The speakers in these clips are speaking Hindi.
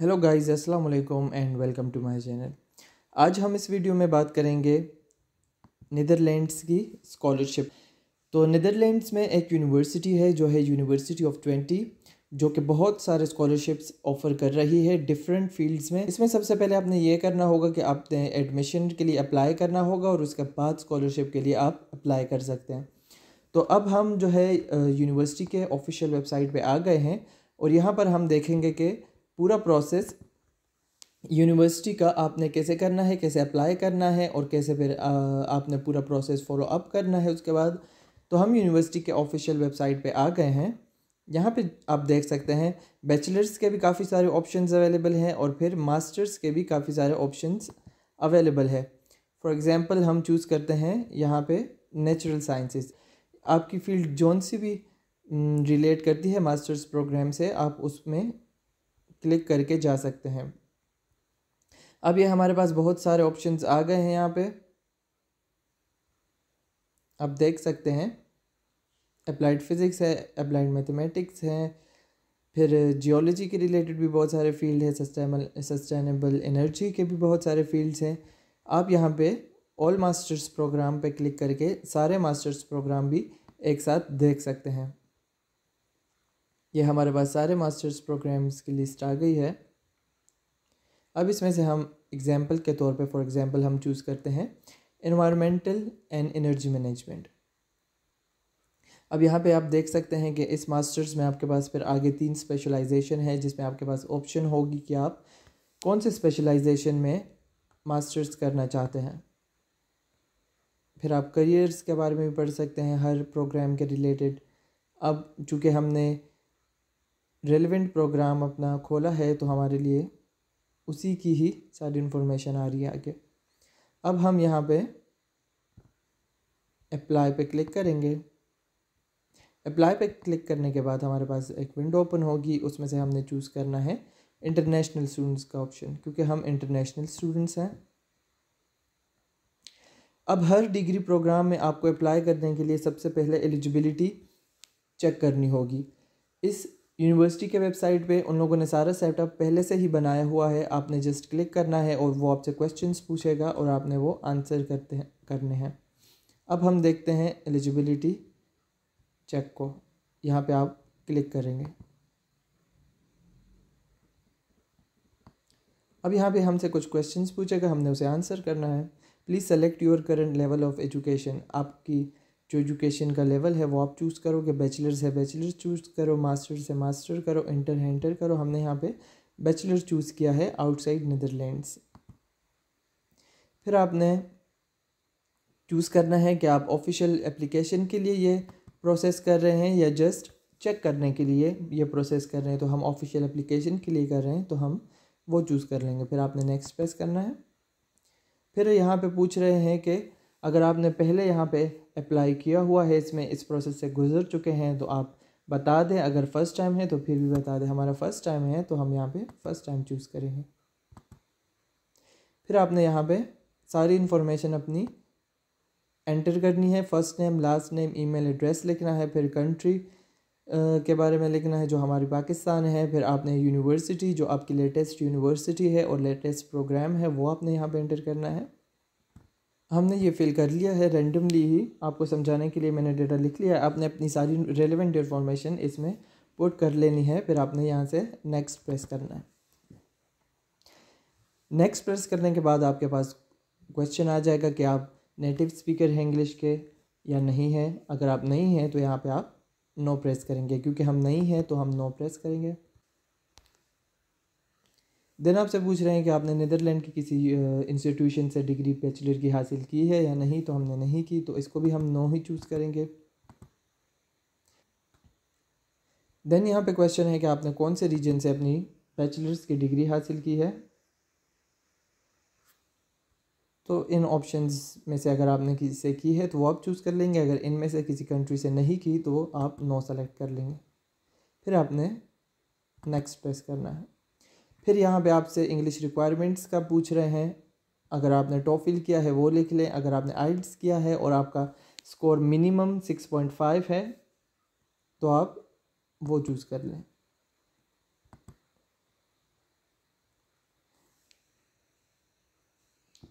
हेलो गाइस अस्सलाम वालेकुम and welcome to my channel आज हम इस वीडियो में बात करेंगे नीदरलैंड्स की स्कॉलरशिप तो नीदरलैंड्स में एक यूनिवर्सिटी है जो है यूनिवर्सिटी ऑफ ट्वेंटी जो कि बहुत सारे स्कॉलरशिप्स ऑफ़र कर रही है डिफरेंट फील्ड्स में इसमें सबसे पहले आपने ये करना होगा कि आपने एडमिशन के लिए अप्लाई करना होगा और उसके बाद स्कॉलरशिप के लिए आप अप्लाई कर सकते हैं तो अब हम जो है यूनिवर्सिटी के ऑफिशियल वेबसाइट पे आ गए हैं और यहाँ पर हम देखेंगे कि पूरा प्रोसेस यूनिवर्सिटी का आपने कैसे करना है कैसे अप्लाई करना है और कैसे फिर आपने पूरा प्रोसेस फॉलो अप करना है उसके बाद तो हम यूनिवर्सिटी के ऑफिशियल वेबसाइट पे आ गए हैं यहाँ पे आप देख सकते हैं बैचलर्स के भी काफ़ी सारे ऑप्शंस अवेलेबल हैं और फिर मास्टर्स के भी काफ़ी सारे ऑप्शंस अवेलेबल है फॉर एग्ज़ाम्पल हम चूज़ करते हैं यहाँ पे नेचुरल साइंसेस आपकी फील्ड जौन सी भी रिलेट हम्म, करती है मास्टर्स प्रोग्राम से आप उसमें क्लिक करके जा सकते हैं अब ये हमारे पास बहुत सारे ऑप्शंस आ गए हैं यहाँ पे आप देख सकते हैं अप्लाइड फिज़िक्स है अप्लाइड मैथमेटिक्स है फिर जियोलॉजी के रिलेटेड भी बहुत सारे फील्ड है सस्टेनेबल एनर्जी के भी बहुत सारे फील्ड्स हैं आप यहाँ पे ऑल मास्टर्स प्रोग्राम पे क्लिक करके सारे मास्टर्स प्रोग्राम भी एक साथ देख सकते हैं ये हमारे पास सारे मास्टर्स प्रोग्राम्स की लिस्ट आ गई है अब इसमें से हम एग्ज़ाम्पल के तौर पे फॉर एग्ज़ाम्पल हम चूज़ करते हैं इन्वायरमेंटल एंड एनर्जी मैनेजमेंट अब यहाँ पे आप देख सकते हैं कि इस मास्टर्स में आपके पास फिर आगे तीन स्पेशलाइजेशन है जिसमें आपके पास ऑप्शन होगी कि आप कौन से स्पेशलाइजेशन में मास्टर्स करना चाहते हैं फिर आप करियर्स के बारे में भी पढ़ सकते हैं हर प्रोग्राम के रिलेटेड अब चूँकि हमने रेलिवेंट प्रोग्राम अपना खोला है तो हमारे लिए उसी की ही सारी इन्फॉर्मेशन आ रही है आगे अब हम यहाँ पे अप्लाई पे क्लिक करेंगे अप्लाई पे क्लिक करने के बाद हमारे पास एक विंडो ओपन होगी उसमें से हमने चूज़ करना है इंटरनेशनल स्टूडेंट्स का ऑप्शन क्योंकि हम इंटरनेशनल स्टूडेंट्स हैं अब हर डिग्री प्रोग्राम में आपको अप्लाई करने के लिए सबसे पहले एलिजिबिलिटी चेक करनी होगी इस यूनिवर्सिटी के वेबसाइट पे उन लोगों ने सारा सेटअप पहले से ही बनाया हुआ है आपने जस्ट क्लिक करना है और वो आपसे क्वेश्चंस पूछेगा और आपने वो आंसर करते हैं करने हैं अब हम देखते हैं एलिजिबिलिटी चेक को यहाँ पे आप क्लिक करेंगे अब यहाँ पे हमसे कुछ क्वेश्चंस पूछेगा हमने उसे आंसर करना है please select your current level of education आपकी जो एजुकेशन का लेवल है वो आप चूज़ करो कि बैचलर्स है बैचलर्स चूज़ करो मास्टर्स है मास्टर करो इंटर है इंटर करो हमने यहाँ पे बैचलर चूज़ किया है आउटसाइड नदरलैंड्स फिर आपने चूज़ करना है कि आप ऑफिशियल एप्लीकेशन के लिए ये प्रोसेस कर रहे हैं या जस्ट चेक करने के लिए ये प्रोसेस कर रहे हैं तो हम ऑफिशियल एप्लीकेशन के लिए कर रहे हैं तो हम वो चूज़ कर लेंगे फिर आपने नेक्स्ट प्रेस करना है फिर यहाँ पे पूछ रहे हैं कि अगर आपने पहले यहाँ पे अप्लाई किया हुआ है इसमें इस प्रोसेस से गुजर चुके हैं तो आप बता दें अगर फ़र्स्ट टाइम है तो फिर भी बता दें हमारा फ़र्स्ट टाइम है तो हम यहाँ पे फ़र्स्ट टाइम चूज़ करेंगे फिर आपने यहाँ पे सारी इन्फॉर्मेशन अपनी एंटर करनी है first name last name email address लिखना है फिर कंट्री के बारे में लिखना है जो हमारी पाकिस्तान है फिर आपने यूनिवर्सिटी जो आपकी लेटेस्ट यूनिवर्सिटी है और लेटेस्ट प्रोग्राम है वो आपने यहाँ पे एंटर करना है हमने ये फिल कर लिया है रेंडमली ही आपको समझाने के लिए मैंने डेटा लिख लिया है आपने अपनी सारी रेलिवेंट इन्फॉर्मेशन इसमें पुट कर लेनी है फिर आपने यहाँ से नेक्स्ट प्रेस करना है नेक्स्ट प्रेस करने के बाद आपके पास क्वेश्चन आ जाएगा कि आप नेटिव स्पीकर हैं इंग्लिश के या नहीं हैं अगर आप नहीं हैं तो यहाँ पे आप नो प्रेस करेंगे क्योंकि हम नहीं हैं तो हम नो प्रेस करेंगे देन आपसे पूछ रहे हैं कि आपने नीदरलैंड की किसी इंस्टीट्यूशन से डिग्री बैचलर की हासिल की है या नहीं तो हमने नहीं की तो इसको भी हम नो ही चूज़ करेंगे देन यहाँ पे क्वेश्चन है कि आपने कौन से रीजन से अपनी बैचलर्स की डिग्री हासिल की है तो इन ऑप्शंस में से अगर आपने किसी से की है तो वो आप चूज़ कर लेंगे अगर इनमें से किसी कंट्री से नहीं की तो आप नो सेलेक्ट कर लेंगे फिर आपने नेक्स्ट प्रेस करना है फिर यहाँ पे आपसे इंग्लिश रिक्वायरमेंट्स का पूछ रहे हैं अगर आपने फिल किया है वो लिख लें अगर आपने आइल्स किया है और आपका score minimum six point five है तो आप वो चूज़ कर लें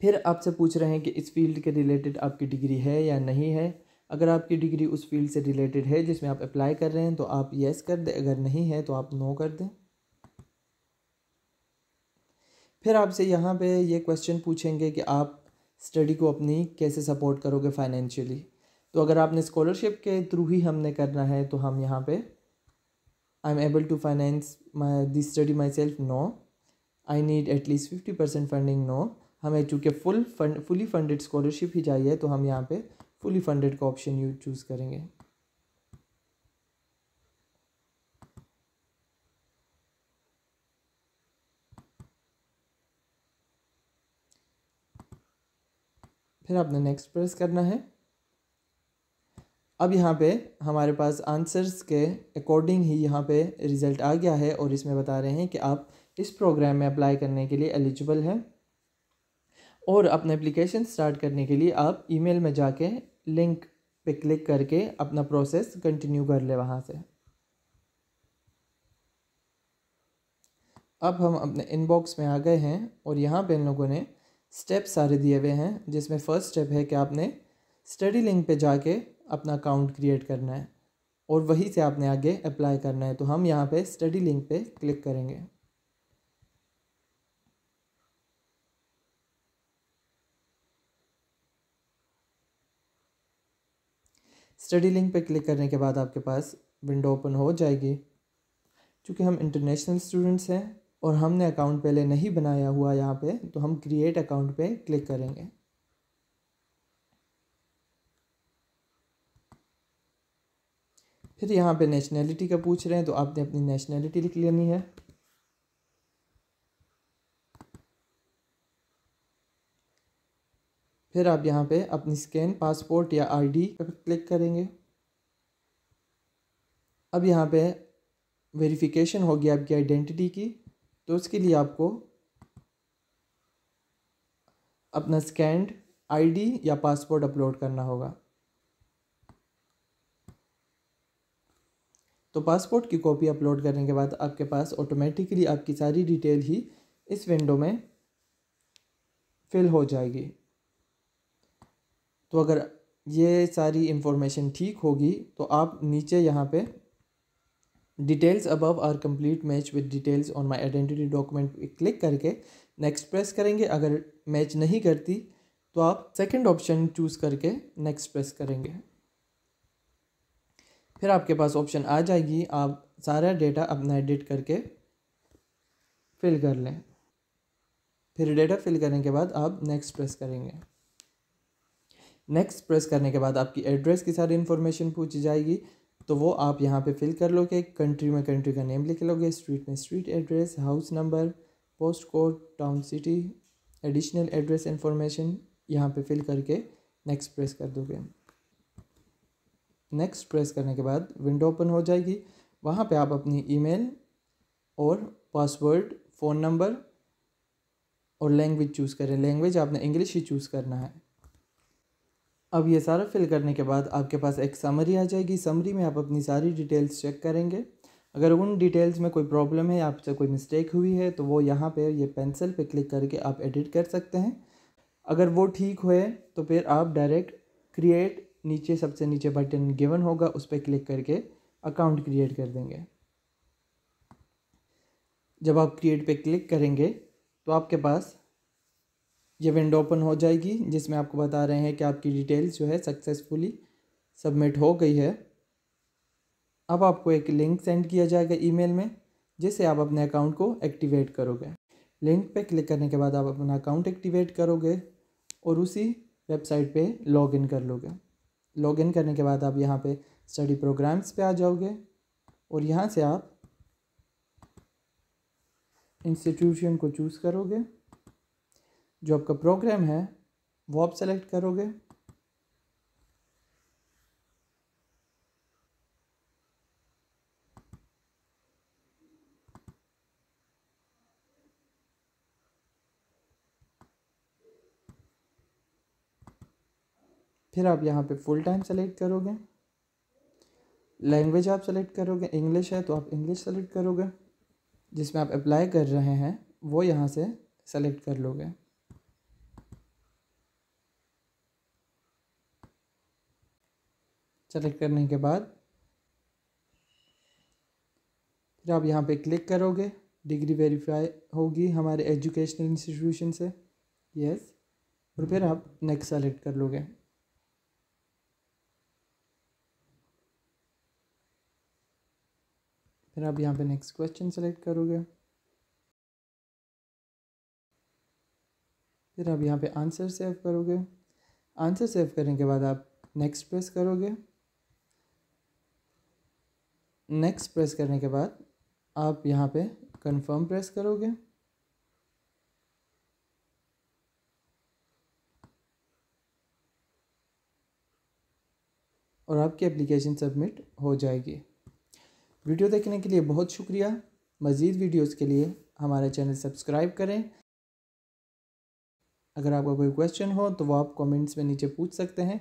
फिर आपसे पूछ रहे हैं कि इस फील्ड के रिलेटेड आपकी डिग्री है या नहीं है अगर आपकी डिग्री उस फील्ड से रिलेटेड है जिसमें आप अप्लाई कर रहे हैं तो आप येस कर दें अगर नहीं है तो आप नो कर दें फिर आपसे यहाँ पे ये क्वेश्चन पूछेंगे कि आप स्टडी को अपनी कैसे सपोर्ट करोगे फाइनेंशियली तो अगर आपने स्कॉलरशिप के थ्रू ही हमने करना है तो हम यहाँ पे I am able to finance my this study myself no I need at least fifty percent funding no हमें चूँकि full fund fully funded scholarship ही चाहिए तो हम यहाँ पे फुली फंडेड का ऑप्शन यू चूज़ करेंगे फिर आपने नेक्स्ट प्रेस करना है अब यहाँ पे हमारे पास आंसर्स के अकॉर्डिंग ही यहाँ पे रिज़ल्ट आ गया है और इसमें बता रहे हैं कि आप इस प्रोग्राम में अप्लाई करने के लिए एलिजिबल हैं और अपना एप्लीकेशन स्टार्ट करने के लिए आप ईमेल में जाके लिंक पे क्लिक करके अपना प्रोसेस कंटिन्यू कर ले वहाँ से अब हम अपने इनबॉक्स में आ गए हैं और यहाँ पे इन लोगों ने स्टेप सारे दिए हुए हैं जिसमें फ़र्स्ट स्टेप है कि आपने स्टडी लिंक पे जाके अपना अकाउंट क्रिएट करना है और वहीं से आपने आगे अप्लाई करना है तो हम यहाँ पे स्टडी लिंक पे क्लिक करेंगे स्टडी लिंक पे क्लिक करने के बाद आपके पास विंडो ओपन हो जाएगी चूँकि हम इंटरनेशनल स्टूडेंट्स हैं और हमने अकाउंट पहले नहीं बनाया हुआ यहाँ पे तो हम क्रिएट अकाउंट पे क्लिक करेंगे फिर यहाँ पे नेशनैलिटी का पूछ रहे हैं तो आपने अपनी नेशनैलिटी लिख लेनी है फिर आप यहाँ पे अपनी स्कैन पासपोर्ट या आईडी पर क्लिक करेंगे अब यहाँ पे वेरिफिकेशन होगी आपकी आइडेंटिटी की तो उसके लिए आपको अपना स्कैंड आईडी या पासपोर्ट अपलोड करना होगा तो पासपोर्ट की कॉपी अपलोड करने के बाद आपके पास ऑटोमेटिकली आपकी सारी डिटेल ही इस विंडो में फिल हो जाएगी तो अगर ये सारी इन्फॉर्मेशन ठीक होगी तो आप नीचे यहाँ पे details above are complete match with details on my identity document click करके नेक्स्ट प्रेस करेंगे अगर मैच नहीं करती तो आप सेकेंड ऑप्शन चूज़ करके नेक्स्ट प्रेस करेंगे फिर आपके पास ऑप्शन आ जाएगी आप सारा डेटा अपना एडिट करके फिल कर लें फिर डेटा फिल करने के बाद आप नेक्स्ट प्रेस करेंगे नेक्स्ट प्रेस करने के बाद आपकी एड्रेस की सारी इन्फॉर्मेशन पूछी जाएगी तो वो आप यहाँ पे फिल कर लोगे कंट्री में कंट्री का नेम लिख लोगे स्ट्रीट में street address house number post code town city additional address information यहाँ पे फिल करके नेक्स्ट प्रेस कर दोगे नेक्स्ट प्रेस करने के बाद विंडो ओपन हो जाएगी वहाँ पे आप अपनी ईमेल और पासवर्ड फ़ोन नंबर और लैंग्वेज चूज़ करें लैंग्वेज आपने इंग्लिश ही चूज़ करना है अब ये सारा फिल करने के बाद आपके पास एक समरी आ जाएगी समरी में आप अपनी सारी डिटेल्स चेक करेंगे अगर उन डिटेल्स में कोई प्रॉब्लम है आपसे कोई मिस्टेक हुई है तो वो यहाँ पे ये पेंसिल पे क्लिक करके आप एडिट कर सकते हैं अगर वो ठीक हुए तो फिर आप डायरेक्ट क्रिएट नीचे सबसे नीचे बटन गिवन होगा उस पर क्लिक करके अकाउंट क्रिएट कर देंगे जब आप क्रिएट पे क्लिक करेंगे तो आपके पास ये विंडो ओपन हो जाएगी जिसमें आपको बता रहे हैं कि आपकी डिटेल्स जो है सक्सेसफुली सबमिट हो गई है अब आपको एक लिंक सेंड किया जाएगा ईमेल में जिससे आप अपने अकाउंट को एक्टिवेट करोगे लिंक पे क्लिक करने के बाद आप अपना अकाउंट एक्टिवेट करोगे और उसी वेबसाइट पे लॉगिन कर लोगे लॉगिन करने के बाद आप यहाँ पे स्टडी प्रोग्राम्स पे आ जाओगे और यहाँ से आप इंस्टीट्यूशन को चूज़ करोगे जो आपका प्रोग्राम है वो आप सेलेक्ट करोगे फिर आप यहाँ पे फुल टाइम सेलेक्ट करोगे लैंग्वेज आप सेलेक्ट करोगे इंग्लिश है तो आप इंग्लिश सेलेक्ट करोगे जिसमें आप अप्लाई कर रहे हैं वो यहाँ से सेलेक्ट कर लोगे सेलेक्ट करने के बाद फिर आप यहाँ पे क्लिक करोगे डिग्री वेरीफाई होगी हमारे एजुकेशनल इंस्टीट्यूशन से यस और फिर आप नेक्स्ट सेलेक्ट कर लोगे फिर आप यहाँ पे नेक्स्ट क्वेश्चन सेलेक्ट करोगे फिर आप यहाँ पे आंसर सेव करोगे आंसर सेव करने के बाद आप नेक्स्ट प्रेस करोगे नेक्स्ट प्रेस करने के बाद आप यहाँ पे कंफर्म प्रेस करोगे और आपकी एप्लीकेशन सबमिट हो जाएगी वीडियो देखने के लिए बहुत शुक्रिया मज़ीद वीडियोस के लिए हमारे चैनल सब्सक्राइब करें अगर आपका कोई क्वेश्चन हो तो वो आप कमेंट्स में नीचे पूछ सकते हैं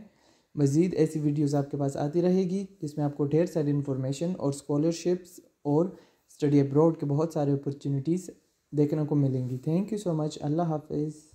मज़ीद ऐसी वीडियोज़ आपके पास आती रहेगी जिसमें आपको ढेर सारी इन्फॉर्मेशन और स्कॉलरशिप्स और स्टडी अब्रॉड के बहुत सारे अपॉर्चुनिटीज़ देखने को मिलेंगी थैंक यू सो मच अल्लाह हाफिज़